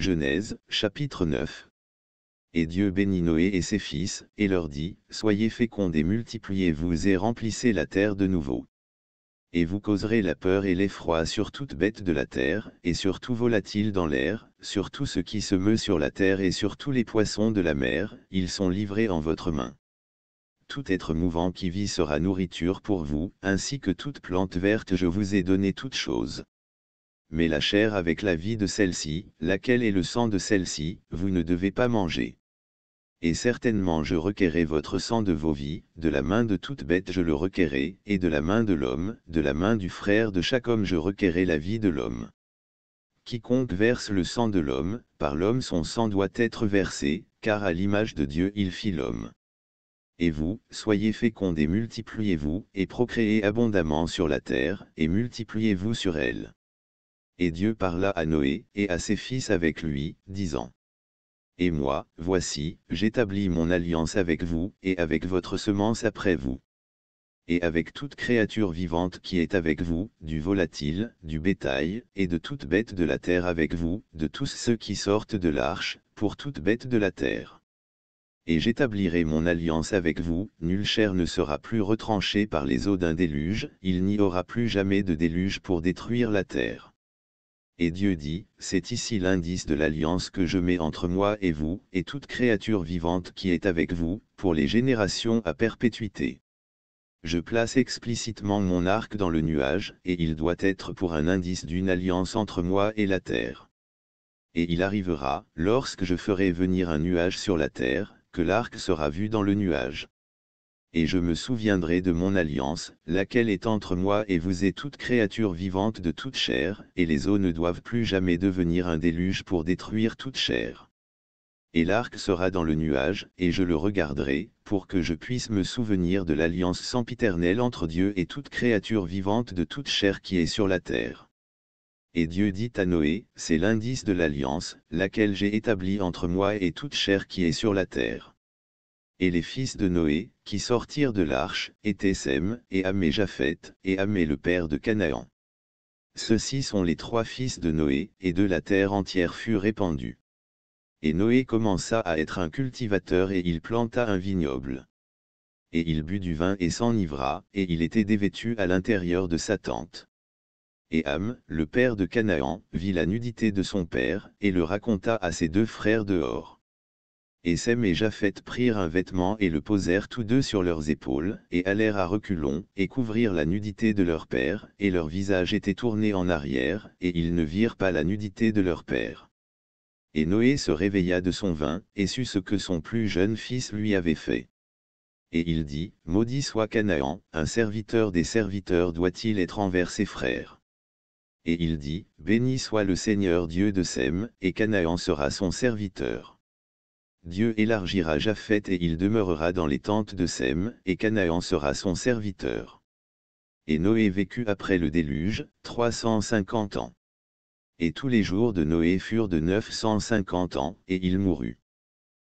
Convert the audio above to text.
Genèse, chapitre 9. Et Dieu bénit Noé et ses fils, et leur dit, Soyez fécondes et multipliez-vous et remplissez la terre de nouveau. Et vous causerez la peur et l'effroi sur toute bête de la terre, et sur tout volatile dans l'air, sur tout ce qui se meut sur la terre et sur tous les poissons de la mer, ils sont livrés en votre main. Tout être mouvant qui vit sera nourriture pour vous, ainsi que toute plante verte je vous ai donné toutes choses mais la chair avec la vie de celle-ci, laquelle est le sang de celle-ci, vous ne devez pas manger. Et certainement je requerrai votre sang de vos vies, de la main de toute bête je le requerrai, et de la main de l'homme, de la main du frère de chaque homme je requerrai la vie de l'homme. Quiconque verse le sang de l'homme, par l'homme son sang doit être versé, car à l'image de Dieu il fit l'homme. Et vous, soyez fécondes et multipliez-vous, et procréez abondamment sur la terre, et multipliez-vous sur elle. Et Dieu parla à Noé, et à ses fils avec lui, disant. Et moi, voici, j'établis mon alliance avec vous, et avec votre semence après vous. Et avec toute créature vivante qui est avec vous, du volatile, du bétail, et de toute bête de la terre avec vous, de tous ceux qui sortent de l'arche, pour toute bête de la terre. Et j'établirai mon alliance avec vous, nulle chair ne sera plus retranchée par les eaux d'un déluge, il n'y aura plus jamais de déluge pour détruire la terre. Et Dieu dit, c'est ici l'indice de l'alliance que je mets entre moi et vous, et toute créature vivante qui est avec vous, pour les générations à perpétuité. Je place explicitement mon arc dans le nuage, et il doit être pour un indice d'une alliance entre moi et la terre. Et il arrivera, lorsque je ferai venir un nuage sur la terre, que l'arc sera vu dans le nuage et je me souviendrai de mon alliance, laquelle est entre moi et vous et toute créature vivante de toute chair, et les eaux ne doivent plus jamais devenir un déluge pour détruire toute chair. Et l'arc sera dans le nuage, et je le regarderai, pour que je puisse me souvenir de l'alliance sempiternelle entre Dieu et toute créature vivante de toute chair qui est sur la terre. Et Dieu dit à Noé, c'est l'indice de l'alliance, laquelle j'ai établie entre moi et toute chair qui est sur la terre et les fils de Noé, qui sortirent de l'arche, étaient Sem, et Amé Japheth, et Amé le père de Canaan. Ceux-ci sont les trois fils de Noé, et de la terre entière fut répandue. Et Noé commença à être un cultivateur et il planta un vignoble. Et il but du vin et s'enivra, et il était dévêtu à l'intérieur de sa tente. Et Ham, le père de Canaan, vit la nudité de son père, et le raconta à ses deux frères dehors et Sem et Japhet prirent un vêtement et le posèrent tous deux sur leurs épaules, et allèrent à reculons, et couvrirent la nudité de leur père, et leur visage était tourné en arrière, et ils ne virent pas la nudité de leur père. Et Noé se réveilla de son vin, et sut ce que son plus jeune fils lui avait fait. Et il dit, Maudit soit Canaan, un serviteur des serviteurs doit-il être envers ses frères. Et il dit, Béni soit le Seigneur Dieu de Sem, et Canaan sera son serviteur. Dieu élargira Japheth et il demeurera dans les tentes de Sem, et Canaan sera son serviteur. Et Noé vécut après le déluge, 350 ans. Et tous les jours de Noé furent de 950 ans, et il mourut.